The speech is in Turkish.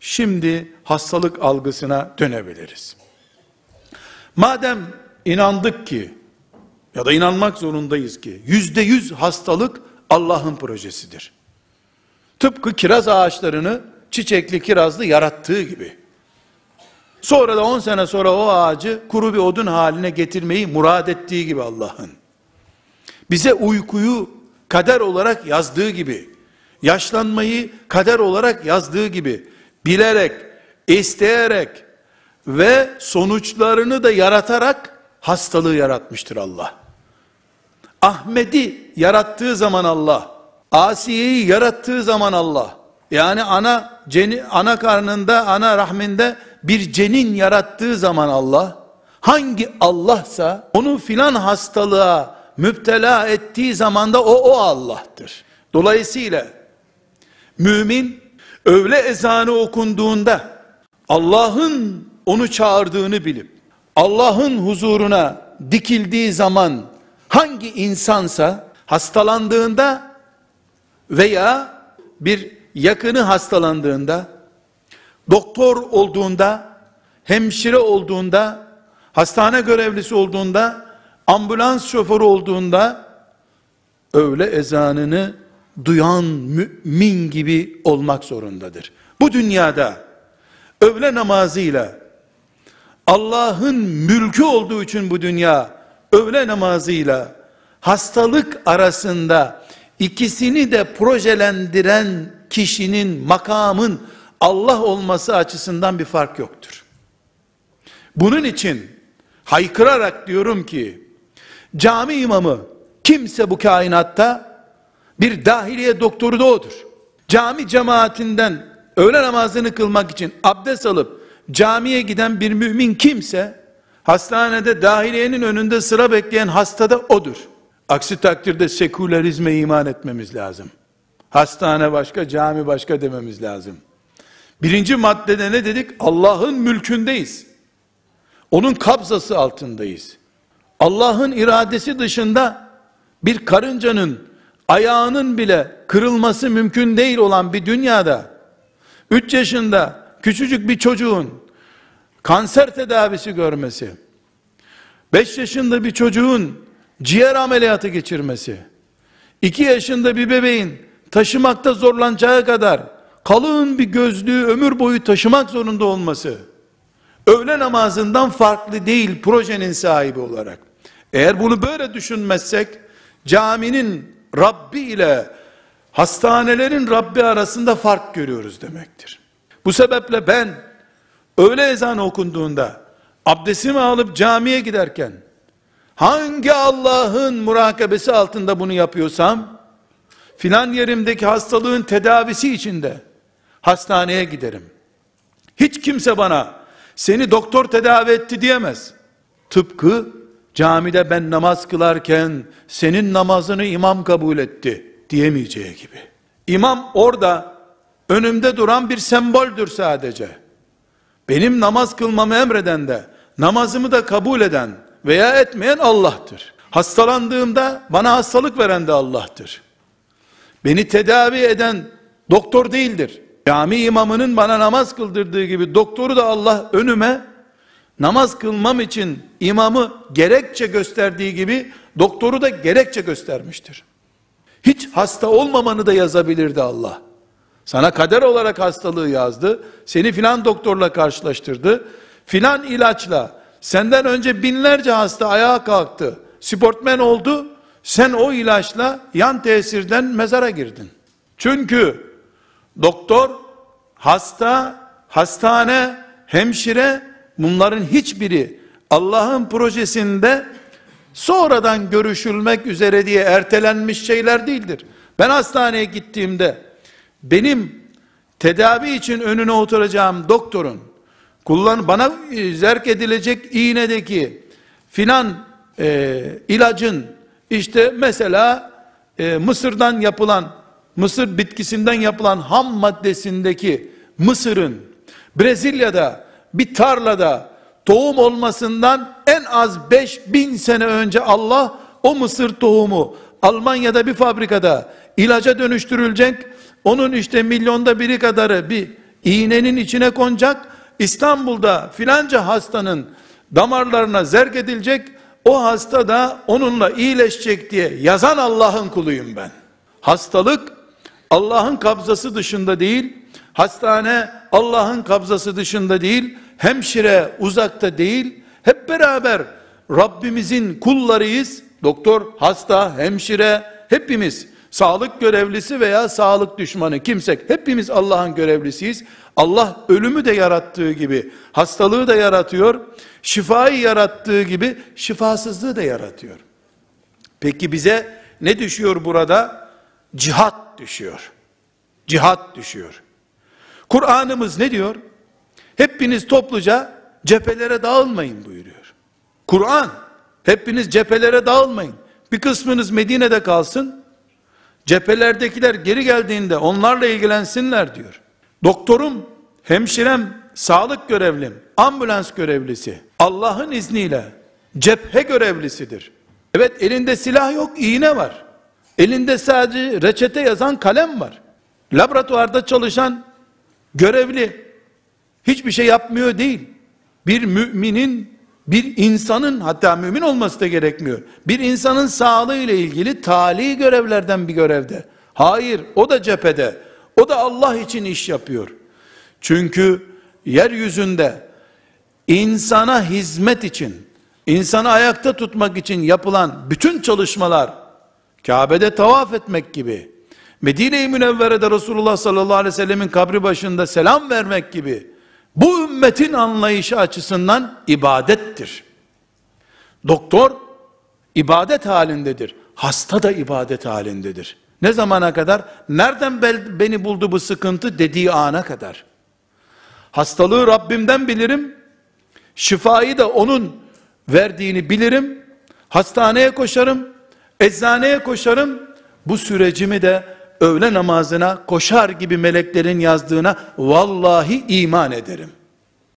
Şimdi hastalık algısına dönebiliriz. Madem inandık ki ya da inanmak zorundayız ki yüzde yüz hastalık Allah'ın projesidir. Tıpkı kiraz ağaçlarını çiçekli kirazlı yarattığı gibi. Sonra da on sene sonra o ağacı kuru bir odun haline getirmeyi murad ettiği gibi Allah'ın. Bize uykuyu kader olarak yazdığı gibi, yaşlanmayı kader olarak yazdığı gibi, bilerek, isteyerek ve sonuçlarını da yaratarak hastalığı yaratmıştır Allah. Ahmet'i yarattığı zaman Allah, Asiye'yi yarattığı zaman Allah, yani ana ceni, ana karnında, ana rahminde bir cenin yarattığı zaman Allah, hangi Allah'sa onu filan hastalığa müptela ettiği zamanda o o Allah'tır. Dolayısıyla mümin öğle ezanı okunduğunda Allah'ın onu çağırdığını bilip Allah'ın huzuruna dikildiği zaman hangi insansa hastalandığında veya bir yakını hastalandığında doktor olduğunda hemşire olduğunda hastane görevlisi olduğunda ambulans şoförü olduğunda öğle ezanını duyan mümin gibi olmak zorundadır. Bu dünyada öğle namazıyla Allah'ın mülkü olduğu için bu dünya öğle namazıyla hastalık arasında ikisini de projelendiren kişinin makamın Allah olması açısından bir fark yoktur. Bunun için haykırarak diyorum ki cami imamı kimse bu kainatta bir dahiliye doktoru da odur. Cami cemaatinden öğle namazını kılmak için abdest alıp camiye giden bir mümin kimse hastanede dahiliyenin önünde sıra bekleyen hastada odur. Aksi takdirde sekülerizme iman etmemiz lazım. Hastane başka, cami başka dememiz lazım. Birinci maddede ne dedik? Allah'ın mülkündeyiz. Onun kabzası altındayız. Allah'ın iradesi dışında bir karıncanın ayağının bile kırılması mümkün değil olan bir dünyada 3 yaşında küçücük bir çocuğun kanser tedavisi görmesi 5 yaşında bir çocuğun ciğer ameliyatı geçirmesi 2 yaşında bir bebeğin taşımakta zorlanacağı kadar kalın bir gözlüğü ömür boyu taşımak zorunda olması öğle namazından farklı değil projenin sahibi olarak. Eğer bunu böyle düşünmezsek caminin Rabbi ile hastanelerin Rabbi arasında fark görüyoruz demektir. Bu sebeple ben öğle ezanı okunduğunda abdestimi alıp camiye giderken hangi Allah'ın murakabesi altında bunu yapıyorsam filan yerimdeki hastalığın tedavisi içinde hastaneye giderim. Hiç kimse bana seni doktor tedavi etti diyemez. Tıpkı camide ben namaz kılarken senin namazını imam kabul etti diyemeyeceği gibi. İmam orada önümde duran bir semboldür sadece. Benim namaz kılmamı emreden de namazımı da kabul eden veya etmeyen Allah'tır. Hastalandığımda bana hastalık veren de Allah'tır. Beni tedavi eden doktor değildir. Cami imamının bana namaz kıldırdığı gibi doktoru da Allah önüme namaz kılmam için imamı gerekçe gösterdiği gibi doktoru da gerekçe göstermiştir. Hiç hasta olmamanı da yazabilirdi Allah. Sana kader olarak hastalığı yazdı. Seni filan doktorla karşılaştırdı. Filan ilaçla senden önce binlerce hasta ayağa kalktı. Sportmen oldu. Sen o ilaçla yan tesirden mezara girdin. Çünkü doktor, hasta, hastane, hemşire bunların hiçbiri Allah'ın projesinde sonradan görüşülmek üzere diye ertelenmiş şeyler değildir. Ben hastaneye gittiğimde benim tedavi için önüne oturacağım doktorun kullan bana zerk edilecek iğnedeki filan e, ilacın işte mesela e, mısırdan yapılan mısır bitkisinden yapılan ham maddesindeki mısırın Brezilya'da bir tarlada tohum olmasından en az 5000 sene önce Allah o mısır tohumu Almanya'da bir fabrikada ilaca dönüştürülecek. Onun işte milyonda biri kadarı bir iğnenin içine konacak. İstanbul'da filanca hastanın damarlarına zerk edilecek. O hasta da onunla iyileşecek diye yazan Allah'ın kuluyum ben. Hastalık Allah'ın kabzası dışında değil, Hastane Allah'ın kabzası dışında değil, hemşire uzakta değil, hep beraber Rabbimizin kullarıyız. Doktor, hasta, hemşire hepimiz sağlık görevlisi veya sağlık düşmanı kimsek hepimiz Allah'ın görevlisiyiz. Allah ölümü de yarattığı gibi hastalığı da yaratıyor. Şifayı yarattığı gibi şifasızlığı da yaratıyor. Peki bize ne düşüyor burada? Cihat düşüyor. Cihat düşüyor. Kur'an'ımız ne diyor? Hepiniz topluca cephelere dağılmayın buyuruyor. Kur'an, hepiniz cephelere dağılmayın. Bir kısmınız Medine'de kalsın, cephelerdekiler geri geldiğinde onlarla ilgilensinler diyor. Doktorum, hemşirem, sağlık görevlim, ambulans görevlisi, Allah'ın izniyle cephe görevlisidir. Evet elinde silah yok, iğne var. Elinde sadece reçete yazan kalem var. Laboratuvarda çalışan görevli. Hiçbir şey yapmıyor değil. Bir müminin, bir insanın hatta mümin olması da gerekmiyor. Bir insanın sağlığı ile ilgili tali görevlerden bir görevde. Hayır, o da cephede. O da Allah için iş yapıyor. Çünkü yeryüzünde insana hizmet için, insanı ayakta tutmak için yapılan bütün çalışmalar, Kabe'de tavaf etmek gibi, Medine-i Münevvere'de Resulullah sallallahu aleyhi ve sellemin kabri başında selam vermek gibi bu ümmetin anlayışı açısından ibadettir. Doktor ibadet halindedir. Hasta da ibadet halindedir. Ne zamana kadar? Nereden beni buldu bu sıkıntı dediği ana kadar. Hastalığı Rabbimden bilirim. Şifayı da onun verdiğini bilirim. Hastaneye koşarım. Eczaneye koşarım. Bu sürecimi de öğle namazına koşar gibi meleklerin yazdığına vallahi iman ederim.